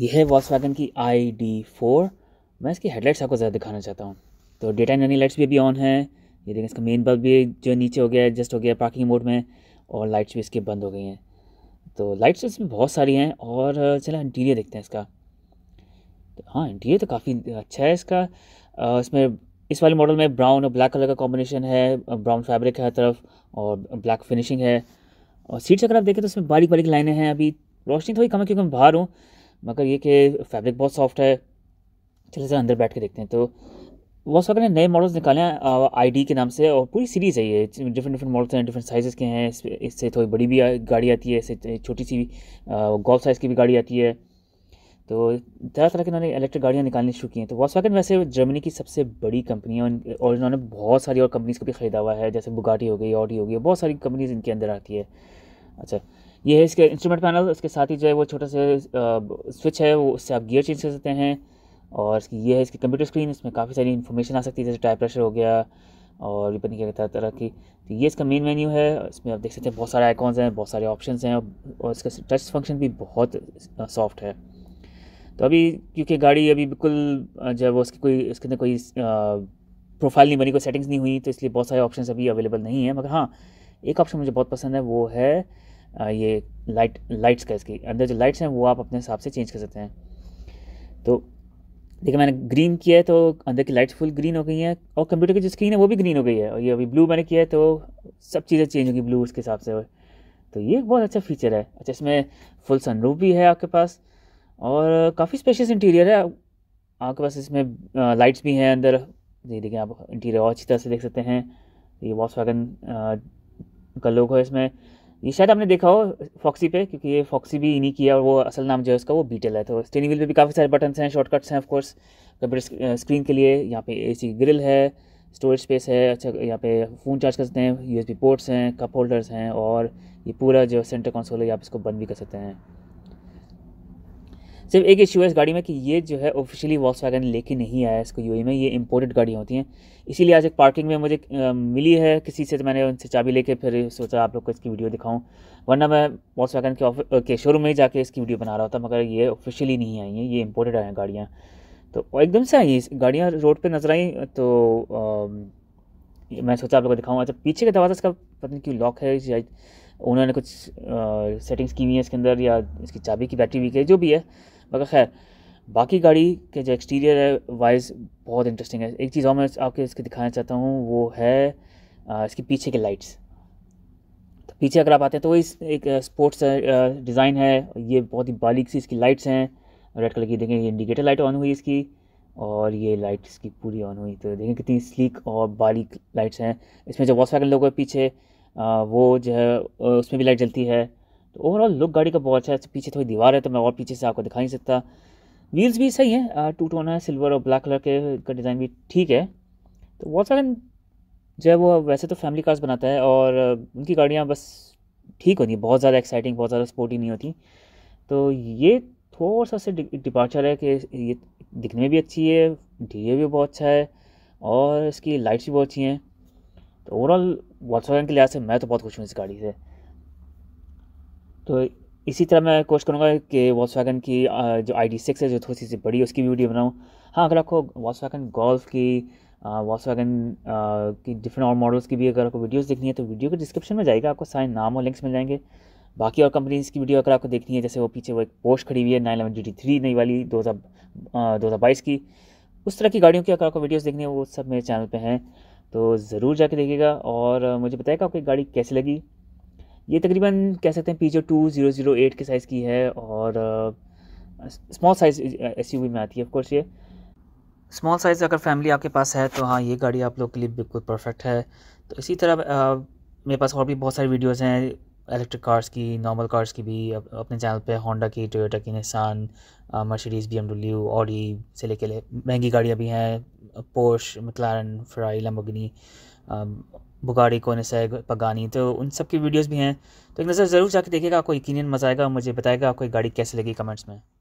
यह है वैगन की आई डी फोर मैं इसकी हेडलाइट्स आपको ज़्यादा दिखाना चाहता हूँ तो डेटा रनिंग लाइट्स भी अभी ऑन है ये देखें इसका मेन बल्ब भी जो नीचे हो गया है एडजस्ट हो गया पार्किंग मोड में और लाइट्स भी इसकी बंद हो गई हैं तो लाइट्स इसमें बहुत सारी हैं और चलो इंटीरियर देखते हैं इसका तो हाँ इंटीरियर तो काफ़ी अच्छा है इसका इसमें इस वाले मॉडल में ब्राउन और ब्लैक कलर का कॉम्बिनेशन है ब्राउन फैब्रिक है हर तरफ और ब्लैक फिनिशिंग है और सीट्स अगर आप देखें तो इसमें बारीक बारीक लाइनें हैं अभी रोशनी थोड़ी कम है क्योंकि मैं बाहर हूँ मगर ये कि फैब्रिक बहुत सॉफ्ट है चलिए सर अंदर बैठ के देखते हैं तो वॉक्सवैगन ने नए मॉडल्स निकाले हैं आईडी के नाम से और पूरी सीरीज़ है ये डिफरेंट डिफरेंट मॉडल्स हैं डिफरेंट साइज़ के हैं इससे थोड़ी बड़ी भी गाड़ी आती है इससे छोटी सी गोल्फ साइज़ की भी गाड़ी आती है तो तरह तरह की इन्होंने इलेक्ट्रिक गाड़ियाँ निकालनी शुरू की हैं तो वॉक्सवैगन वैसे जर्मनी की सबसे बड़ी कंपनी है और इन्होंने बहुत सारी और कंपनीज़ को भी ख़रीदा हुआ है जैसे बुगाटी हो गई ऑडी हो गई बहुत सारी कंपनीज़ इनके अंदर आती है अच्छा ये है इसके इंस्ट्रूमेंट पैनल उसके साथ ही जो है वो छोटा से स्विच है वो उससे आप गियर चेंज कर सकते हैं और इसकी ये है इसकी कंप्यूटर स्क्रीन इसमें काफ़ी सारी इन्फॉर्मेशन आ सकती है जैसे टाइप प्रेशर हो गया और पता नहीं क्या तरह की तो ये इसका मेन मेन्यू है इसमें आप देख सकते हैं बहुत सारे आइकॉन्स हैं बहुत सारे ऑप्शन हैं और इसका टच फंक्शन भी बहुत सॉफ्ट है तो अभी क्योंकि गाड़ी अभी बिल्कुल जब उसकी कोई इसके अंदर कोई प्रोफाइल नहीं बनी कोई सेटिंग्स नहीं हुई तो इसलिए बहुत सारे ऑप्शन अभी अवेलेबल नहीं है मगर हाँ एक ऑप्शन मुझे बहुत पसंद है वो है ये लाइट लाइट्स का इसकी अंदर जो लाइट्स हैं वो आप अपने हिसाब से चेंज कर सकते हैं तो देखिए मैंने ग्रीन किया है तो अंदर की लाइट्स फुल ग्रीन हो गई हैं और कंप्यूटर की जो स्क्रीन है वो भी ग्रीन हो गई है और ये अभी ब्लू मैंने किया है तो सब चीज़ें चेंज होगी ब्लू उसके हिसाब से तो ये बहुत अच्छा फीचर है अच्छा इसमें फुल सनरूफ भी है आपके पास और काफ़ी स्पेशियस इंटीरियर है आपके पास इसमें लाइट्स भी हैं अंदर ये देखिए आप इंटीरियर और अच्छी तरह से देख सकते हैं ये वॉक्स वैगन का लोग है इसमें ये शायद आपने देखा हो फॉक्सी पे क्योंकि ये फॉक्सी भी इन्हीं की है और वो असल नाम जो है उसका वो बीटल है तो स्टेनिंग व्हील पे भी काफ़ी सारे बटन्स हैं शॉर्टकट्स हैं ऑफकोर्स कंप्यूटर स्क्रीन के लिए यहाँ पे एसी ग्रिल है स्टोरेज स्पेस है अच्छा यहाँ पे फ़ोन चार्ज कर सकते हैं यूएसबी पोर्ट्स हैं कप होल्डर्स हैं और ये पूरा जो सेंटर कंसोल है आप इसको बंद भी कर सकते हैं सिर्फ एक इशू है इस गाड़ी में कि ये जो है ऑफिशियली वॉक्स वैगन लेके नहीं आया इसको यू में ये इंपोर्टेड गाड़ियाँ होती हैं इसीलिए आज एक पार्किंग में मुझे मिली है किसी से तो मैंने उनसे चाबी लेके फिर सोचा आप लोग को इसकी वीडियो दिखाऊँ वरना मैं वॉक्स वैगन के के शोरूम में ही जाके इसकी वीडियो बना रहा था मगर ये ऑफिशियली नहीं आई हैं ये इम्पोर्टेड आए हैं गाड़ियाँ तो एकदम से आई गाड़ियाँ रोड पर नजर आई तो मैं सोचा आप लोग को दिखाऊँ अच्छा पीछे का दवा था इसका पता नहीं क्यों लॉक है उन्होंने कुछ सेटिंग्स की हुई है इसके अंदर या इसकी चाबी की बैटरी वीक है जो भी है मगर खैर बाकी गाड़ी के जो एक्सटीरियर है वाइज बहुत इंटरेस्टिंग है एक चीज़ और मैं आपके इसके दिखाना चाहता हूँ वो है आ, इसके पीछे के लाइट्स तो पीछे अगर आप आते हैं तो वही एक स्पोर्ट्स डिज़ाइन है ये बहुत ही बारीक सी इसकी लाइट्स हैं रेड कलर की देखें ये इंडिकेटर लाइट ऑन हुई इसकी और ये लाइट इसकी पूरी ऑन हुई तो देखें कितनी स्लीक और बारीक लाइट्स हैं इसमें जो वॉस वैगन है पीछे वो जो है उसमें भी लाइट जलती है तो ओवरऑल लुक गाड़ी का बहुत अच्छा है पीछे थोड़ी दीवार है तो मैं और पीछे से आपको दिखा नहीं सकता व्हील्स भी सही हैं टू टोन है सिल्वर और ब्लैक कलर के का डिज़ाइन भी ठीक है तो बहुत सारे जो है वो वैसे तो फैमिली कार्स बनाता है और उनकी गाड़ियाँ बस ठीक होती हैं बहुत ज़्यादा एक्साइटिंग बहुत ज़्यादा स्पोर्टी नहीं होती तो ये थोड़ा सा से डिपार्चर है कि ये दिखने में भी अच्छी है डी भी बहुत अच्छा है और इसकी लाइट्स भी बहुत अच्छी हैं तो ओवरऑल वॉल्सवैगन के लिहाज से मैं तो बहुत खुश हूँ इस गाड़ी से तो इसी तरह मैं कोशिश करूँगा कि वॉल्सवैगन की जो आई डी सिक्स है जो थोड़ी सी बड़ी उसकी भी वीडियो बनाऊँ हाँ अगर आपको वॉल्सवैगन गोल्फ की वॉल्सवैगन की डिफरेंट और मॉडल्स की भी अगर आपको वीडियोज़ देखनी है तो वीडियो के डिस्क्रिप्शन में जाएगा आपको सारे नाम और लिंक्स मिल जाएंगे बाकी और कंपनीज़ की वीडियो अगर आपको देखनी है जैसे वो पीछे वो एक पोस्ट खड़ी हुई है नाइन एलेवन जी थ्री नई वाली दो हज़ार दो हज़ार बाईस की उस तरह की गाड़ियों की अगर आपको वीडियोज़ देखनी है वो सब मेरे चैनल पर हैं तो ज़रूर जाके देखिएगा और मुझे बताएगा आपकी गाड़ी कैसी लगी ये तकरीबन कह सकते हैं Peugeot two zero zero eight के साइज़ की है और स्मॉल साइज़ एस में आती है ऑफकोर्स ये स्मॉल साइज़ अगर फैमिली आपके पास है तो हाँ ये गाड़ी आप लोग के लिए बिल्कुल परफेक्ट है तो इसी तरह आ, मेरे पास और भी बहुत सारी वीडियोज़ हैं इलेक्ट्रिक कार्स की नॉर्मल कार्स की भी अप, अपने चैनल पे होंडा की टोयोटा की Nissan Mercedes BMW Audi से लेके ले महंगी गाड़ियाँ भी हैं पोश मतलारन फ्राई लम्बगनी बुगाड़ी कोनेसैग पगानी तो उन सब की वीडियोस भी हैं तो एक नज़र ज़रूर जाके देखिएगा आपको यकीन मज़ा आएगा मुझे बताएगा आपको गाड़ी कैसे लगी कमेंट्स में